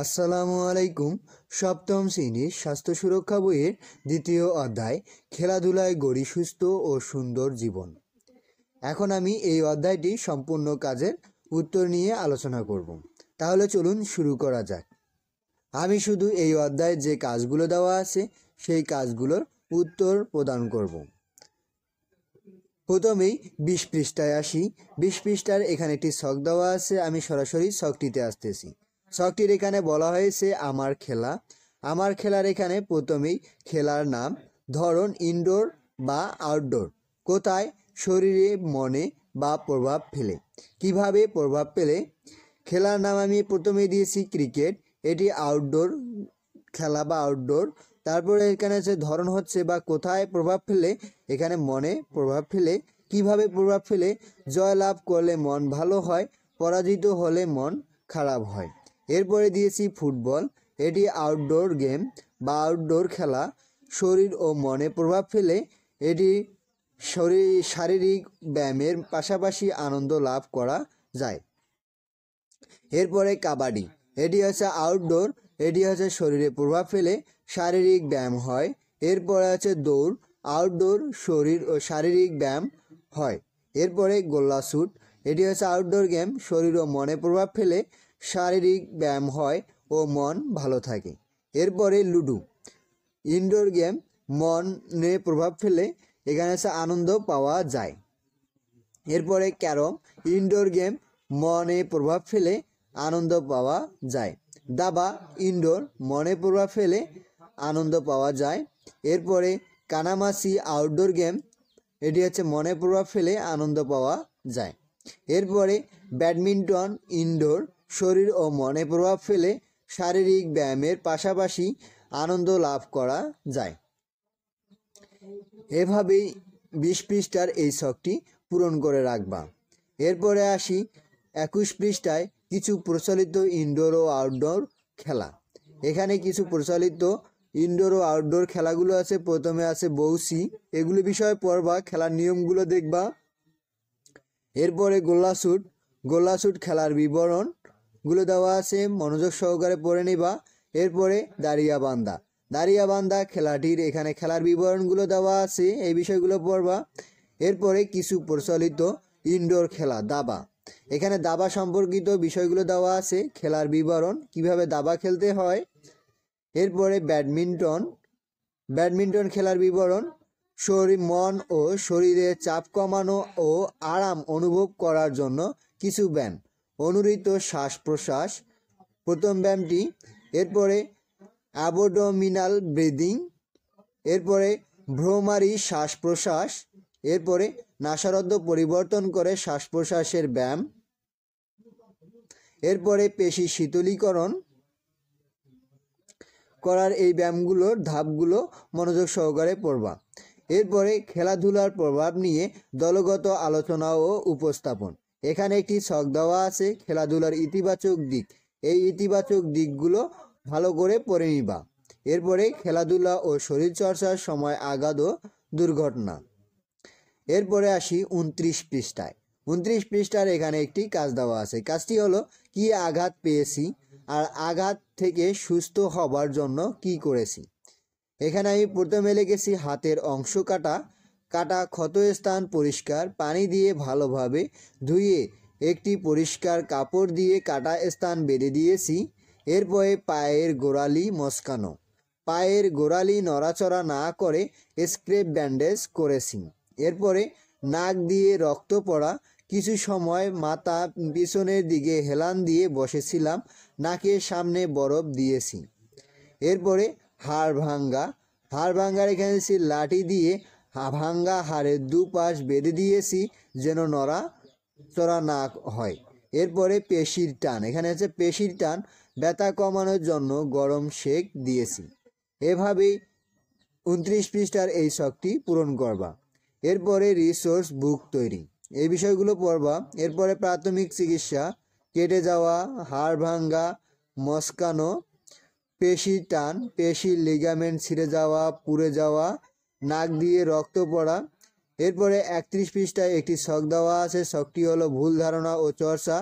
আসসালামু আলাইকুম সপ্তম শ্রেণীর স্বাস্থ্য সুরক্ষা বইয়ের দ্বিতীয় অধ্যায় খেলাধুলায় গড়ি সুস্থ ও সুন্দর জীবন এখন আমি এই অধ্যায়টি সম্পূর্ণ কাজের উত্তর নিয়ে আলোচনা করব তাহলে চলুন শুরু করা যাক আমি শুধু এই অধ্যায়ে যে কাজগুলো দেওয়া আছে সেই কাজগুলোর উত্তর প্রদান করব প্রথমেই বিশ পৃষ্ঠায় আসি বিশ পৃষ্ঠার এখানে একটি শখ দেওয়া আছে আমি সরাসরি শখটিতে আসতেছি শখটির এখানে বলা হয়েছে আমার খেলা আমার খেলার এখানে প্রথমেই খেলার নাম ধরন ইনডোর বা আউটডোর কোথায় শরীরে মনে বা প্রভাব ফেলে কিভাবে প্রভাব ফেলে খেলার নাম আমি প্রথমে দিয়েছি ক্রিকেট এটি আউটডোর খেলা বা আউটডোর তারপরে এখানে যে ধরন হচ্ছে বা কোথায় প্রভাব ফেলে এখানে মনে প্রভাব ফেলে কিভাবে প্রভাব ফেলে জয়লাভ করলে মন ভালো হয় পরাজিত হলে মন খারাপ হয় এরপরে দিয়েছি ফুটবল এটি আউটডোর গেম বা আউটডোর খেলা শরীর ও মনে প্রভাব ফেলে এটি শরীর শারীরিক ব্যায়ামের পাশাপাশি আনন্দ লাভ করা যায় এরপরে কাবাডি এটি হচ্ছে আউটডোর এটি হচ্ছে শরীরে প্রভাব ফেলে শারীরিক ব্যায়াম হয় এরপরে আছে দৌড় আউটডোর শরীর ও শারীরিক ব্যায়াম হয় এরপরে গোল্লা শ্যুট এটি হচ্ছে আউটডোর গেম শরীর ও মনে প্রভাব ফেলে শারীরিক ব্যায়াম হয় ও মন ভালো থাকে এরপরে লুডু ইনডোর গেম মনে প্রভাব ফেলে এখানে সে আনন্দ পাওয়া যায় এরপরে ক্যারম ইনডোর গেম মনে প্রভাব ফেলে আনন্দ পাওয়া যায় দাবা ইনডোর মনে প্রভাব ফেলে আনন্দ পাওয়া যায় এরপরে কানামাসি আউটডোর গেম এটি হচ্ছে মনে প্রভাব ফেলে আনন্দ পাওয়া যায় এরপরে ব্যাডমিন্টন ইনডোর শরীর ও মনে প্রভাব ফেলে শারীরিক ব্যায়ামের পাশাপাশি আনন্দ লাভ করা যায় এভাবেই বিশ পৃষ্ঠার এই শখটি পূরণ করে রাখবা এরপরে আসি একুশ পৃষ্ঠায় কিছু প্রচলিত ইনডোর ও আউটডোর খেলা এখানে কিছু প্রচলিত ইনডোর ও আউটডোর খেলাগুলো আছে প্রথমে আছে বৌসি এগুলো বিষয়ে পড়বা খেলার নিয়মগুলো দেখবা এরপরে গোল্লাছুট গোল্লাছুট খেলার বিবরণ গুলো দেওয়া আছে মনোযোগ সহকারে পড়ে নিবা এরপরে দাঁড়িয়া বান্দা দাঁড়িয়া বান্দা খেলাটির এখানে খেলার বিবরণগুলো দেওয়া আছে এই বিষয়গুলো পড়বা এরপরে কিছু প্রচলিত ইনডোর খেলা দাবা এখানে দাবা সম্পর্কিত বিষয়গুলো দেওয়া আছে খেলার বিবরণ কিভাবে দাবা খেলতে হয় এরপরে ব্যাডমিন্টন ব্যাডমিন্টন খেলার বিবরণ শরীর মন ও শরীরে চাপ কমানো ও আরাম অনুভব করার জন্য কিছু ব্যায়াম অনুরিত শ্বাস প্রশ্বাস প্রথম ব্যায়ামটি এরপরে অ্যাবোডোমিনাল ব্রিদিং এরপরে ভ্রমারি শ্বাস প্রশ্বাস এরপরে নাসারদ্ধ পরিবর্তন করে শ্বাস প্রশ্বাসের ব্যায়াম এরপরে পেশি শীতলীকরণ করার এই ব্যায়ামগুলোর ধাপগুলো মনোযোগ সহকারে পড়বা এরপরে খেলাধুলার প্রভাব নিয়ে দলগত আলোচনা ও উপস্থাপন এখানে একটি শখ দেওয়া আছে খেলাধুলার ইতিবাচক দিক এই ইতিবাচক দিকগুলো ভালো করে পড়ে নিবা এরপরে খেলাধুলা ও শরীরচর্চার সময় আঘাত ও দুর্ঘটনা এরপরে আসি উনত্রিশ পৃষ্ঠায় উনত্রিশ পৃষ্ঠার এখানে একটি কাজ দেওয়া আছে কাজটি হলো কি আঘাত পেয়েছি আর আঘাত থেকে সুস্থ হবার জন্য কি করেছি এখানে আমি প্রথমে লিখেছি হাতের অংশ কাটা কাটা ক্ষতস্থান পরিষ্কার পানি দিয়ে ভালোভাবে ধুয়ে একটি পরিষ্কার কাপড় দিয়ে কাটা স্থান বেঁধে দিয়েছি এরপরে পায়ের গোড়ালি মস্কানো পায়ের গোড়ালি নড়াচড়া না করে স্ক্রেপ ব্যান্ডেজ করেছি এরপরে নাক দিয়ে রক্ত পড়া কিছু সময় মাথা পিছনের দিকে হেলান দিয়ে বসেছিলাম নাকের সামনে বরফ দিয়েছি এরপরে হাড় ভাঙ্গা হাড় ভাঙ্গার এখানে লাঠি দিয়ে ভাঙ্গা হাড়ের দুপাশ বেঁধে দিয়েছি যেন নড়া চড়া না হয় এরপরে পেশির টান এখানে হচ্ছে পেশির টান ব্যথা কমানোর জন্য গরম শেক দিয়েছি এভাবেই উনত্রিশ পৃষ্ঠার এই শখটি পূরণ করবা এরপরে রিসোর্স বুক তৈরি এই বিষয়গুলো পড়বা এরপরে প্রাথমিক চিকিৎসা কেটে যাওয়া হাড় ভাঙ্গা মস্কানো পেশি টান পেশির লিগামেন্ট ছিঁড়ে যাওয়া পুড়ে যাওয়া নাক দিয়ে রক্ত পড়া এরপরে একত্রিশ পৃষ্ঠায় একটি শখ দেওয়া আছে শখটি হলো ভুল ধারণা ও চর্চা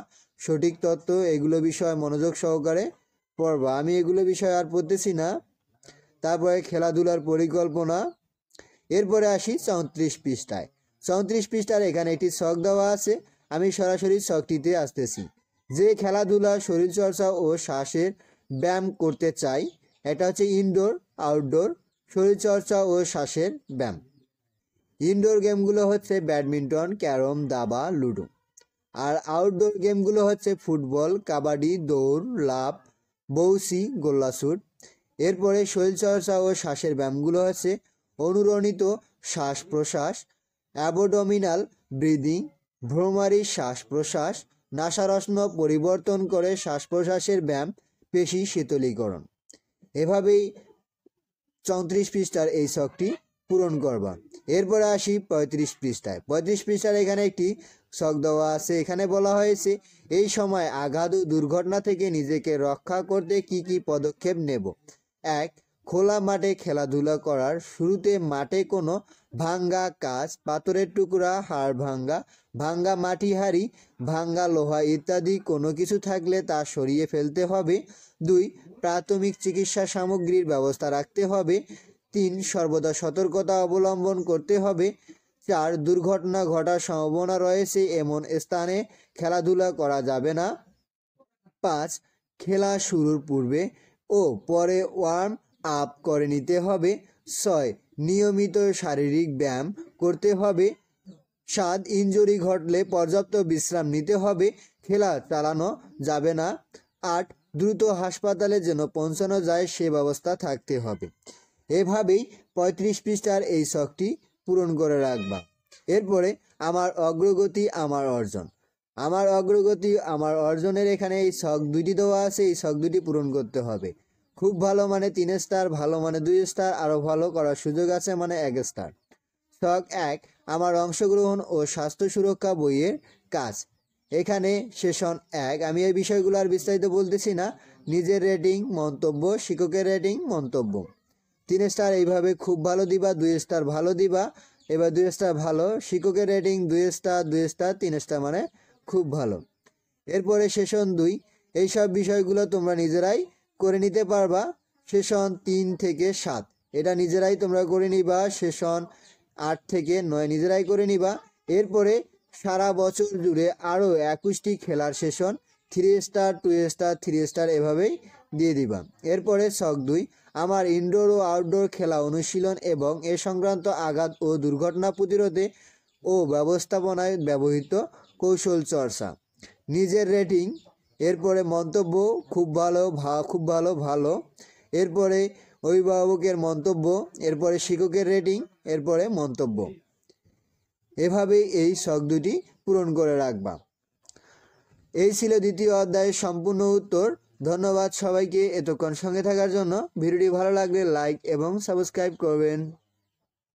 সঠিক তত্ত্ব এগুলো বিষয় মনোযোগ সহকারে পড়বা আমি এগুলো বিষয় আর পড়তেছি না তারপরে খেলাধুলার পরিকল্পনা এরপরে আসি চৌত্রিশ পৃষ্ঠায় চৌত্রিশ পৃষ্ঠার এখানে একটি শখ দেওয়া আছে আমি সরাসরি শখটিতে আসতেছি যে খেলাধুলা শরীরচর্চা ও শ্বাসের ব্যায়াম করতে চাই এটা হচ্ছে ইনডোর আউটডোর শরীরচর্চা ও শ্বাসের ব্যায়াম ইনডোর গেমগুলো হচ্ছে ব্যাডমিন্টন ক্যারম দাবা লুডো আর আউটডোর গেমগুলো হচ্ছে ফুটবল কাবাডি দৌড় লাভ বৌসি গোল্লাছুট এরপরে শরীরচর্চা ও শ্বাসের ব্যায়ামগুলো হচ্ছে অনুরণিত শ্বাস প্রশ্বাস অ্যাবোডমিনাল ব্রিদিং ভ্রমারি শ্বাস প্রশ্বাস নাসারশ্ন পরিবর্তন করে শ্বাস প্রশ্বাসের ব্যায়াম পেশি শীতলীকরণ এভাবেই চৌত্রিশ পৃষ্ঠার এই শখটি পূরণ করবা এরপরে আসি পঁয়ত্রিশ পৃষ্ঠায় পঁয়ত্রিশ পৃষ্ঠার এখানে একটি শখ দেওয়া আছে এখানে বলা হয়েছে এই সময় আঘাত দুর্ঘটনা থেকে নিজেকে রক্ষা করতে কি কি পদক্ষেপ নেব এক খোলা মাঠে খেলাধুলা করার শুরুতে মাঠে কোনো ভাঙ্গা কাজ পাথরের টুকরা হাড় ভাঙ্গা ভাঙ্গা মাটি হাড়ি ভাঙ্গা লোহা ইত্যাদি কোনো কিছু থাকলে তা সরিয়ে ফেলতে হবে দুই প্রাথমিক চিকিৎসা সামগ্রীর ব্যবস্থা রাখতে হবে তিন সর্বদা সতর্কতা অবলম্বন করতে হবে চার দুর্ঘটনা ঘটার সম্ভাবনা রয়েছে এমন স্থানে খেলাধুলা করা যাবে না পাঁচ খেলা শুরুর পূর্বে ও পরে ওয়ার্ম আপ করে নিতে হবে ছয় নিয়মিত শারীরিক ব্যায়াম করতে হবে সাত ইঞ্জুরি ঘটলে পর্যাপ্ত বিশ্রাম নিতে হবে খেলা চালানো যাবে না আট দ্রুত হাসপাতালে যেন পৌঁছানো যায় সে ব্যবস্থা থাকতে হবে এভাবেই পঁয়ত্রিশ পৃষ্ঠার এই শখটি পূরণ করে রাখবা এরপরে আমার অগ্রগতি আমার অর্জন আমার অগ্রগতি আমার অর্জনের এখানে এই শখ দুটি দেওয়া আছে এই শখ দুটি পূরণ করতে হবে খুব ভালো মানে তিন স্টার ভালো মানে দুই স্টার আরও ভালো করার সুযোগ আছে মানে এক স্টার শখ এক আমার অংশগ্রহণ ও স্বাস্থ্য সুরক্ষা বইয়ের কাজ এখানে সেশন এক আমি এই বিষয়গুলো আর বিস্তারিত বলতেছি না নিজের রেটিং মন্তব্য শিক্ষকের রেটিং মন্তব্য তিন স্টার এইভাবে খুব ভালো দিবা দুই স্টার ভালো দিবা এবার দুই স্টার ভালো শিক্ষকের রেটিং দুই স্টার দুই স্টার তিন স্টার মানে খুব ভালো এরপরে সেশন দুই এইসব বিষয়গুলো তোমরা নিজেরাই করে নিতে পারবা সেশন তিন থেকে সাত এটা নিজেরাই তোমরা করে নিবা সেশন আট থেকে নয় নিজেরাই করে নিবা এরপরে সারা বছর জুড়ে আরও একুশটি খেলার session three star two star three star এভাবেই দিয়ে দিবা এরপরে শখ দুই আমার ইনডোর ও আউটডোর খেলা অনুশীলন এবং এ সংক্রান্ত আঘাত ও দুর্ঘটনা প্রতিরোধে ও ব্যবস্থাপনায় ব্যবহৃত কৌশল চর্চা নিজের রেটিং এরপরে মন্তব্য খুব ভালো ভা খুব ভালো ভালো এরপরে অভিভাবকের মন্তব্য এরপরে শিক্ষকের রেটিং এরপরে মন্তব্য এভাবেই এই শখ দুটি পূরণ করে রাখবা এই ছিল দ্বিতীয় অধ্যায়ের সম্পূর্ণ উত্তর ধন্যবাদ সবাইকে এতক্ষণ সঙ্গে থাকার জন্য ভিডিওটি ভালো লাগলে লাইক এবং সাবস্ক্রাইব করবেন